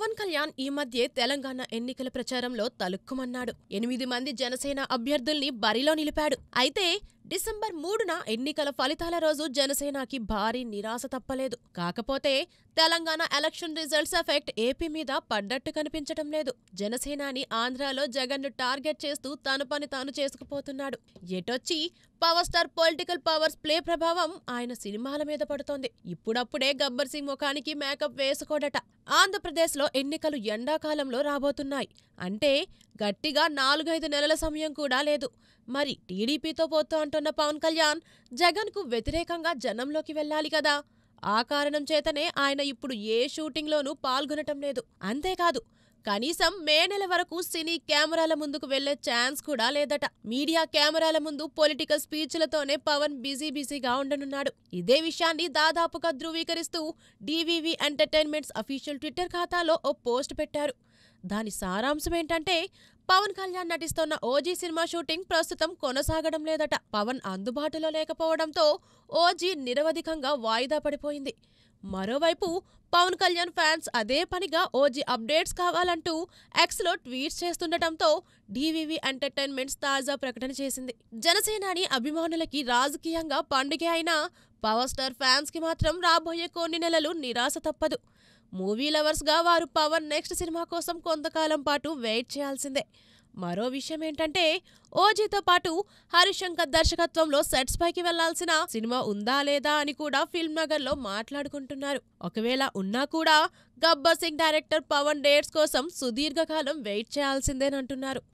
పవన్ కళ్యాణ్ ఈ మధ్యే తెలంగాణ ఎన్నికల ప్రచారంలో తలుక్కుమన్నాడు ఎనిమిది మంది జనసేన అభ్యర్థుల్ని బరిలో నిలిపాడు అయితే డిసెంబర్ మూడున ఎన్నికల ఫలితాల రోజు జనసేనకి భారీ నిరాశ తప్పలేదు కాకపోతే Telangana election results effect AP మీద పడ్డట్టు కనిపించటం లేదు జనసేనాని ఆంధ్రాలో జగన్ను టార్గెట్ చేస్తూ తన పని తాను చేసుకుపోతున్నాడు ఎటొచ్చి power star political powers play ప్రభావం ఆయన సినిమాల మీద పడుతోంది ఇప్పుడప్పుడే గబ్బర్ సింగ్ ముఖానికి మేకప్ వేసుకోడట ఆంధ్రప్రదేశ్లో ఎన్నికలు ఎండాకాలంలో రాబోతున్నాయి అంటే గట్టిగా నాలుగైదు నెలల సమయం కూడా లేదు మరి టీడీపీతో పోతూ అంటున్న పవన్ కళ్యాణ్ జగన్కు వ్యతిరేకంగా జనంలోకి వెళ్ళాలి కదా ఆ కారణం చేతనే ఆయన ఇప్పుడు ఏ షూటింగ్లోనూ పాల్గొనటం లేదు అంతేకాదు కనీసం మే నెల వరకు సినీ కెమెరాల ముందుకు వెళ్లే ఛాన్స్ కూడా లేదట మీడియా కెమెరాల ముందు పొలిటికల్ స్పీచ్లతోనే పవన్ బిజీ బిజీగా ఉండనున్నాడు ఇదే విషయాన్ని దాదాపుగా ధృవీకరిస్తూ డివివి ఎంటర్టైన్మెంట్స్ అఫీషియల్ ట్విట్టర్ ఖాతాలో ఓ పోస్ట్ పెట్టారు దాని సారాంశం ఏంటంటే పవన్ కళ్యాణ్ నటిస్తున్న ఓజీ సినిమా షూటింగ్ ప్రస్తుతం కొనసాగడం లేదట పవన్ అందుబాటులో లేకపోవడంతో ఓజీ నిరవధికంగా వాయిదా పడిపోయింది మరోవైపు పవన్ కళ్యాణ్ ఫ్యాన్స్ అదే పనిగా ఓజీ అప్డేట్స్ కావాలంటూ ఎక్స్లో ట్వీట్స్ చేస్తుండటంతో డివివి ఎంటర్టైన్మెంట్స్ తాజా ప్రకటన చేసింది జనసేనాని అభిమానులకి రాజకీయంగా పండుగే అయినా పవర్ స్టార్ ఫ్యాన్స్కి మాత్రం రాబోయే కొన్ని నెలలు నిరాశ తప్పదు మూవీ లవర్స్గా వారు పవన్ నెక్స్ట్ సినిమా కోసం కొంతకాలం పాటు వెయిట్ చేయాల్సిందే మరో విషయం ఏంటంటే ఓజీతో పాటు హరిశంకర్ దర్శకత్వంలో సెట్స్ పైకి వెళ్లాల్సిన సినిమా ఉందా లేదా అని కూడా ఫిల్మ్ నగర్ లో మాట్లాడుకుంటున్నారు ఒకవేళ ఉన్నా కూడా గబ్బర్ సింగ్ డైరెక్టర్ పవన్ డేట్స్ కోసం సుదీర్ఘకాలం వెయిట్ చేయాల్సిందేనంటున్నారు